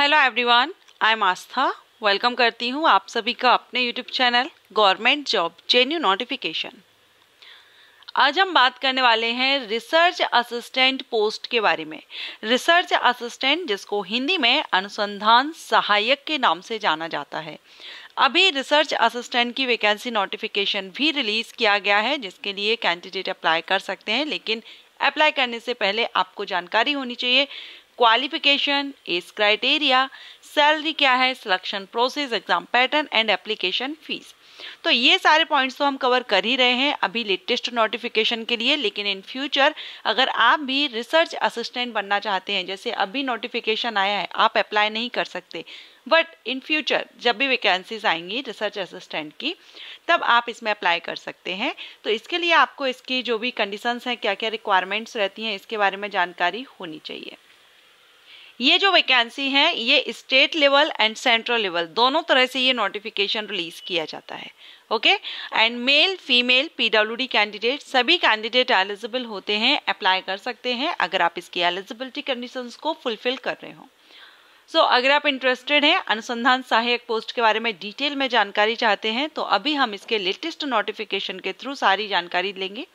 Hello everyone I am Aastha welcome करती हूँ आप सभी का अपने YouTube channel government job genuine notification आज हम बात करने वाले हैं रिसर्च असिस्टेंट पोस्ट के बारे में रिसर्च असिस्टेंट जिसको हिंदी में अनुसंधान सहायक के नाम से जाना जाता है अभी रिसर्च असिस्टेंट की वैकेंसी नोटिफिकेशन भी रिलीज़ किया गया है जिसके लिए कैंडिडेट अप्लाई कर सकते हैं लेकिन अप्लाई करने से पहले आपको जानकारी होनी चाहिए क्वालिफिकेशन एज क्राइटेरिया सैलरी क्या है selection process exam pattern and application fees तो ये सारे पॉइंट्स तो हम कवर कर ही रहे हैं अभी लेटेस्ट नोटिफिकेशन के लिए लेकिन इन फ्यूचर अगर आप भी रिसर्च असिस्टेंट बनना चाहते हैं जैसे अभी नोटिफिकेशन आया है आप अप्लाई नहीं कर सकते बट इन फ्यूचर जब भी वैकेंसीज आएंगी रिसर्च असिस्टेंट की तब आप इसमें अप्लाई कर सकते हैं तो इसके लिए आपको इसकी जो भी कंडीशंस हैं क्या क्या रिक्वायरमेंट्स रहती हैं इसके बारे में जानकारी होनी चाहिए ये जो वैकेंसी है ये state level and central level दोनों तरह से ये नोटिफिकेशन रिलीज किया जाता है okay and male female PWD candidate सभी कैंडिडेट एलिजिबल होते हैं अप्लाई कर सकते हैं अगर आप इसकी एलिजिबिलिटी कंडीशंस को फुलफिल कर रहे हो सो so, अगर आप इंटरेस्टेड हैं अनुसंधान सहायक पोस्ट के बारे में डिटेल में जानकारी चाहते हैं तो अभी हम इसके लेटेस्ट नोटिफिकेशन के थ्रू सारी जानकारी लेंगे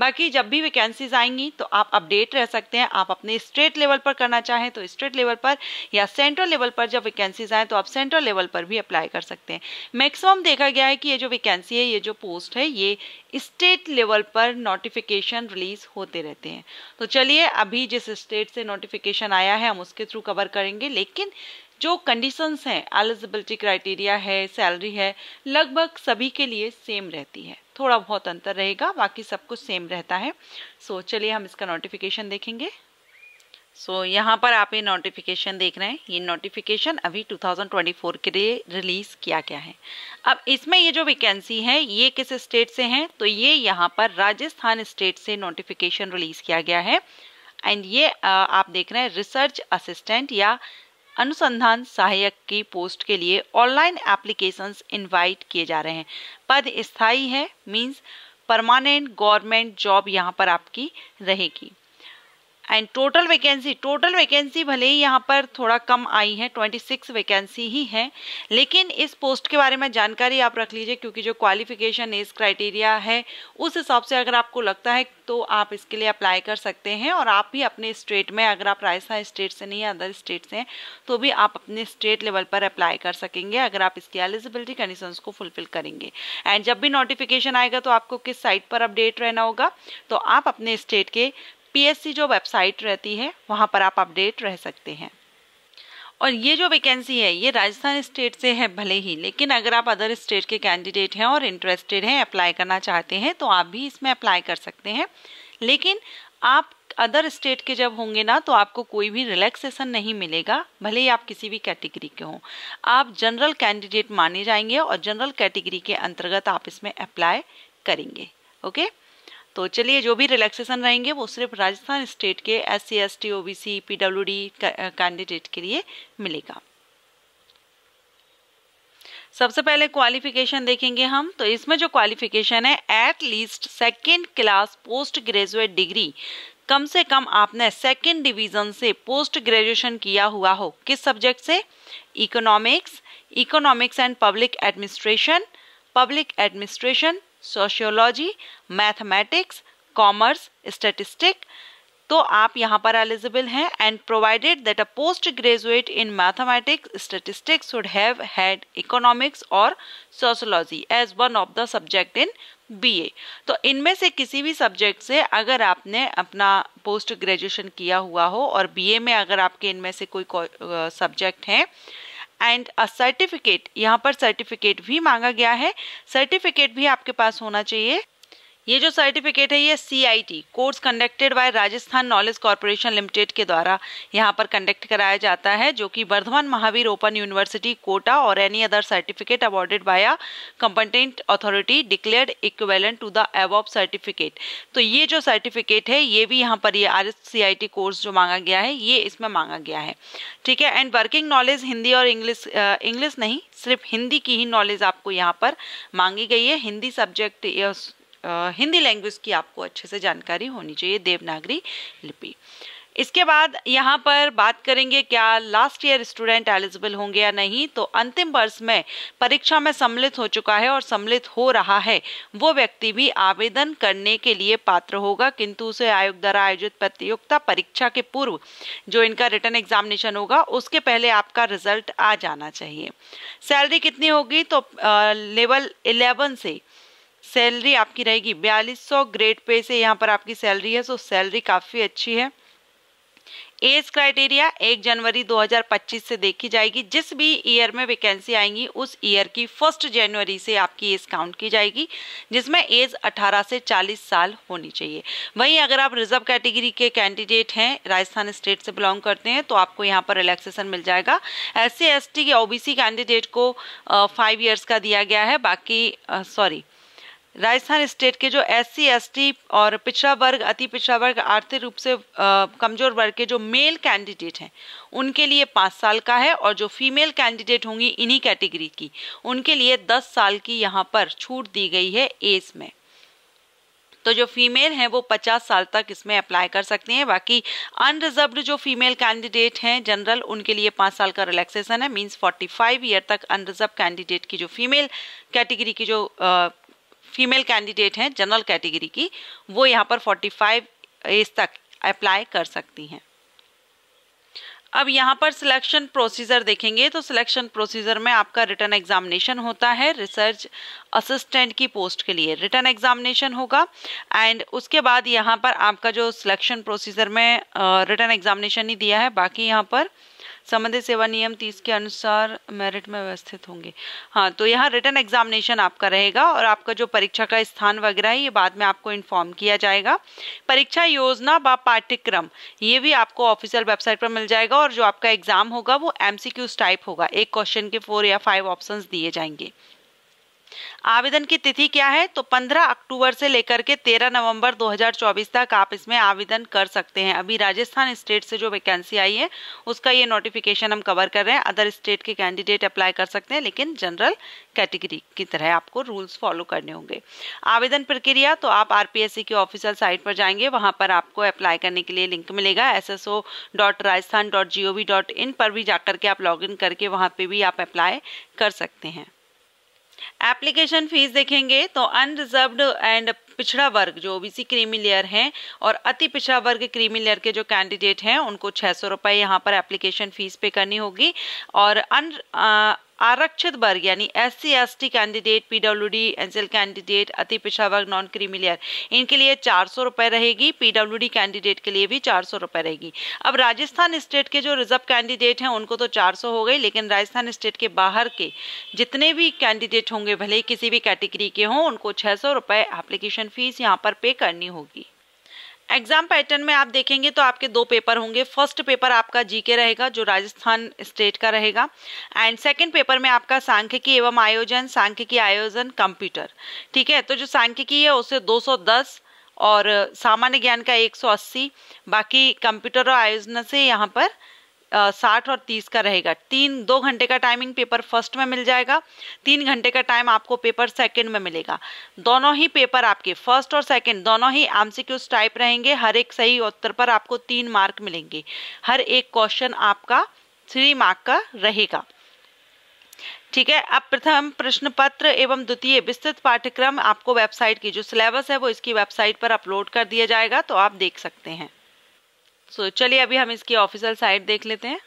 बाकी जब भी वैकेंसीज आएंगी तो आप अपडेट रह सकते हैं आप अपने स्टेट लेवल पर करना चाहें तो स्टेट लेवल पर या सेंट्रल लेवल पर जब वैकेंसीज आएँ तो आप सेंट्रल लेवल पर भी अप्लाई कर सकते हैं मैक्सिमम देखा गया है कि ये जो वैकेंसी है ये जो पोस्ट है ये स्टेट लेवल पर नोटिफिकेशन रिलीज होते रहते हैं तो चलिए अभी जिस स्टेट से नोटिफिकेशन आया है हम उसके थ्रू कवर करेंगे लेकिन जो कंडीशंस हैं एलिजिबिलिटी क्राइटेरिया है सैलरी है लगभग सभी के लिए सेम रहती है थोड़ा बहुत अंतर रहेगा बाकी सब कुछ सेम रहता है सो so, चलिए हम इसका नोटिफिकेशन देखेंगे सो so, यहाँ पर आप ये नोटिफिकेशन देख रहे हैं ये नोटिफिकेशन अभी 2024 के लिए रिलीज़ किया गया है अब इसमें ये जो वैकेंसी है ये किस स्टेट से हैं तो ये यहाँ पर राजस्थान स्टेट से नोटिफिकेशन रिलीज़ किया गया है एंड ये आप देख रहे हैं रिसर्च असिस्टेंट या अनुसंधान सहायक की पोस्ट के लिए ऑनलाइन एप्लीकेशन इनवाइट किए जा रहे हैं पद स्थायी है मीन्स परमानेंट गवर्नमेंट जॉब यहाँ पर आपकी रहेगी and total vacancy total vacancy भले ही यहाँ पर थोड़ा कम आई है 26 वैकेंसी ही है लेकिन इस पोस्ट के बारे में जानकारी आप रख लीजिए क्योंकि जो क्वालिफिकेशन एज क्राइटेरिया है उस हिसाब से अगर आपको लगता है तो आप इसके लिए अप्लाई कर सकते हैं और आप भी अपने स्टेट में अगर आप राजस्थान स्टेट से नहीं अदर स्टेट से हैं तो भी आप अपने स्टेट लेवल पर अप्लाई कर सकेंगे अगर आप इसकी एलिजिबिलिटी कंडीशन को फुलफिल करेंगे एंड जब भी नोटिफिकेशन आएगा तो आपको किस साइट पर अपडेट रहना होगा तो आप अपने स्टेट के पीएससी जो वेबसाइट रहती है वहाँ पर आप अपडेट रह सकते हैं और ये जो वैकेंसी है ये राजस्थान स्टेट से है भले ही लेकिन अगर आप अदर स्टेट के कैंडिडेट हैं और इंटरेस्टेड हैं अप्लाई करना चाहते हैं तो आप भी इसमें अप्लाई कर सकते हैं लेकिन आप अदर स्टेट के जब होंगे ना तो आपको कोई भी रिलैक्सेशन नहीं मिलेगा भले ही आप किसी भी कैटेगरी के हों आप जनरल कैंडिडेट माने जाएंगे और जनरल कैटेगरी के अंतर्गत आप इसमें अप्लाई करेंगे ओके okay? तो चलिए जो भी रिलैक्सेशन रहेंगे वो सिर्फ राजस्थान स्टेट के S C S T O B C P W D candidate के लिए मिलेगा सबसे पहले क्वालिफिकेशन देखेंगे हम तो इसमें जो क्वालिफिकेशन है at least second class post graduate degree कम से कम आपने सेकेंड डिवीजन से पोस्ट ग्रेजुएशन किया हुआ हो किस सब्जेक्ट से economics economics and public administration public administration sociology mathematics commerce statistic तो आप यहाँ पर एलिजिबल हैं and provided that a post graduate in mathematics statistics should have had economics और sociology as one of the subject in BA तो इनमें से किसी भी सब्जेक्ट से अगर आपने अपना पोस्ट ग्रेजुएशन किया हुआ हो और बीए में अगर आपके इनमें से कोई सब्जेक्ट हैं एंड अ सर्टिफिकेट यहाँ पर सर्टिफिकेट भी मांगा गया है सर्टिफिकेट भी आपके पास होना चाहिए ये जो सर्टिफिकेट है ये CIT course conducted by Rajasthan knowledge corporation limited के द्वारा यहाँ पर कंडक्ट कराया जाता है जो कि वर्धमान महावीर ओपन यूनिवर्सिटी कोटा और any other certificate awarded by a competent authority declared equivalent to the above certificate तो ये जो सर्टिफिकेट है ये भी यहाँ पर ये आर एस कोर्स जो मांगा गया है ये इसमें मांगा गया है ठीक है एंड वर्किंग नॉलेज हिंदी और इंग्लिश इंग्लिश नहीं सिर्फ हिंदी की ही नॉलेज आपको यहाँ पर मांगी गई है हिंदी सब्जेक्ट हिंदी लैंग्वेज की आपको अच्छे से जानकारी होनी चाहिए देवनागरी लिपि इसके बाद यहाँ पर बात करेंगे क्या लास्ट ईयर स्टूडेंट एलिजिबल होंगे या नहीं तो अंतिम वर्ष में परीक्षा में सम्मिलित हो चुका है और सम्मिलित हो रहा है वो व्यक्ति भी आवेदन करने के लिए पात्र होगा किंतु उसे आयोग द्वारा आयोजित प्रतियोगिता परीक्षा के पूर्व जो इनका रिटर्न एग्जामिनेशन होगा उसके पहले आपका रिजल्ट आ जाना चाहिए सैलरी कितनी होगी तो लेवल इलेवन से सैलरी आपकी रहेगी बयालीस सौ ग्रेड पे से यहाँ पर आपकी सैलरी है सो सैलरी काफ़ी अच्छी है एज क्राइटेरिया 1 जनवरी 2025 से देखी जाएगी जिस भी ईयर में वैकेंसी आएंगी उस ईयर की फर्स्ट जनवरी से आपकी एज काउंट की जाएगी जिसमें एज 18 से 40 साल होनी चाहिए वहीं अगर आप रिजर्व कैटेगरी के कैंडिडेट हैं राजस्थान स्टेट से बिलोंग करते हैं तो आपको यहाँ पर रिलैक्सेशन मिल जाएगा एस सी के ओबीसी कैंडिडेट को फाइव ईयर्स का दिया गया है बाकी सॉरी uh, राजस्थान स्टेट के जो एस सी और पिछड़ा वर्ग अति पिछड़ा वर्ग आर्थिक रूप से कमज़ोर वर्ग के जो मेल कैंडिडेट हैं उनके लिए पाँच साल का है और जो फीमेल कैंडिडेट होंगी इन्हीं कैटेगरी की उनके लिए दस साल की यहाँ पर छूट दी गई है एज में तो जो फीमेल हैं वो 50 साल तक इसमें अप्लाई कर सकती हैं बाकी अनरिजर्व्ड जो फीमेल कैंडिडेट हैं जनरल उनके लिए पाँच साल का रिलैक्सेशन है मींस 45 ईयर तक अनरिजर्व कैंडिडेट की जो फीमेल कैटेगरी की जो फीमेल कैंडिडेट हैं जनरल कैटेगरी की वो यहाँ पर 45 फाइव एज तक अप्लाई कर सकती हैं अब यहाँ पर सिलेक्शन प्रोसीजर देखेंगे तो सिलेक्शन प्रोसीजर में आपका रिटर्न एग्जामिनेशन होता है रिसर्च असिस्टेंट की पोस्ट के लिए रिटर्न एग्जामिनेशन होगा एंड उसके बाद यहाँ पर आपका जो सिलेक्शन प्रोसीजर में रिटर्न एग्जामिनेशन ही दिया है बाकी यहाँ पर संबंधित सेवा नियम तीस के अनुसार मेरिट में व्यवस्थित होंगे हाँ तो यहाँ रिटर्न एग्जामिनेशन आपका रहेगा और आपका जो परीक्षा का स्थान वगैरह है ये बाद में आपको इन्फॉर्म किया जाएगा परीक्षा योजना व पाठ्यक्रम ये भी आपको ऑफिशियल वेबसाइट पर मिल जाएगा और जो आपका एग्जाम होगा वो एम टाइप होगा एक क्वेश्चन के फोर या फाइव ऑप्शन दिए जाएंगे आवेदन की तिथि क्या है तो 15 अक्टूबर से लेकर के 13 नवंबर 2024 तक आप इसमें आवेदन कर सकते हैं अभी राजस्थान स्टेट से जो वैकेंसी आई है उसका ये नोटिफिकेशन हम कवर कर रहे हैं अदर स्टेट के कैंडिडेट अप्लाई कर सकते हैं लेकिन जनरल कैटेगरी की तरह आपको रूल्स फॉलो करने होंगे आवेदन प्रक्रिया तो आप आरपीएससी की ऑफिशियल साइट पर जाएंगे वहां पर आपको अप्लाई करने के लिए लिंक मिलेगा S S dot Rajasthan dot dot in पर भी जाकर के आप लॉग इन करके वहाँ पर भी आप अप्लाई कर सकते हैं एप्लीकेशन फीस देखेंगे तो अनरिजर्व एंड पिछड़ा वर्ग जो ओबीसी क्रीमी लेयर हैं और अति पिछड़ा वर्ग क्रीमी लेयर के जो कैंडिडेट हैं उनको छः सौ रुपये यहाँ पर एप्लीकेशन फ़ीस पे करनी होगी और अन आरक्षित वर्ग यानी S C S T candidate PWD NCL candidate अति पिछड़ा वर्ग नॉन क्रीमिलियर इनके लिए चार सौ रुपए रहेगी डी कैंडिडेट के लिए भी चार सौ रुपए रहेगी अब राजस्थान स्टेट के जो रिजर्व कैंडिडेट हैं उनको तो चार सौ हो गई लेकिन राजस्थान स्टेट के बाहर के जितने भी कैंडिडेट होंगे भले ही किसी भी कैटेगरी के हों उनको छह सौ रुपए एप्लीकेशन फीस यहाँ पर पे करनी होगी एग्जाम पैटर्न में आप देखेंगे तो आपके दो पेपर होंगे फर्स्ट पेपर आपका जीके रहेगा जो राजस्थान स्टेट का रहेगा एंड सेकंड पेपर में आपका सांख्यिकी एवं आयोजन सांख्यिकी आयोजन कंप्यूटर ठीक है तो जो सांख्यिकी है उसे 210 और सामान्य ज्ञान का 180 बाकी कंप्यूटर और आयोजन से यहाँ पर साठ और तीस का रहेगा तीन दो घंटे का टाइमिंग पेपर फर्स्ट में मिल जाएगा तीन घंटे का टाइम आपको पेपर सेकंड में मिलेगा दोनों ही पेपर आपके फर्स्ट और सेकंड दोनों ही आमसीक्यूज टाइप रहेंगे हर एक सही उत्तर पर आपको तीन मार्क मिलेंगे हर एक क्वेश्चन आपका थ्री मार्क का रहेगा ठीक है अब प्रथम प्रश्न पत्र एवं द्वितीय विस्तृत पाठ्यक्रम आपको वेबसाइट की जो सिलेबस है वो इसकी वेबसाइट पर अपलोड कर दिया जाएगा तो आप देख सकते हैं सो so, चलिए अभी हम इसकी ऑफिशियल साइट देख लेते हैं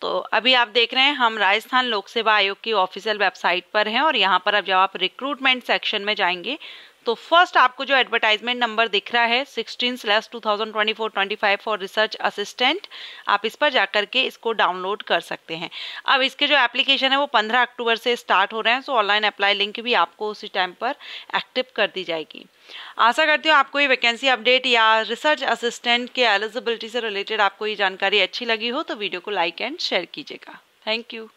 तो अभी आप देख रहे हैं हम राजस्थान लोक सेवा आयोग की ऑफिशियल वेबसाइट पर हैं और यहाँ पर अब जब आप रिक्रूटमेंट सेक्शन में जाएंगे तो फर्स्ट आपको जो एडवर्टाइजमेंट नंबर दिख रहा है sixteen slash two thousand twenty four twenty five for research assistant आप इस पर जाकर के इसको डाउनलोड कर सकते हैं अब इसके जो एप्लीकेशन है वो पंद्रह अक्टूबर से स्टार्ट हो रहे हैं सो ऑनलाइन अप्लाई लिंक भी आपको उसी टाइम पर एक्टिव कर दी जाएगी आशा करती हूँ आपको ये वैकेंसी अपडेट या रिसर्च असिस्टेंट के एलिजिबिलिटी से रिलेटेड आपको ये जानकारी अच्छी लगी हो तो वीडियो को लाइक एंड शेयर कीजिएगा थैंक यू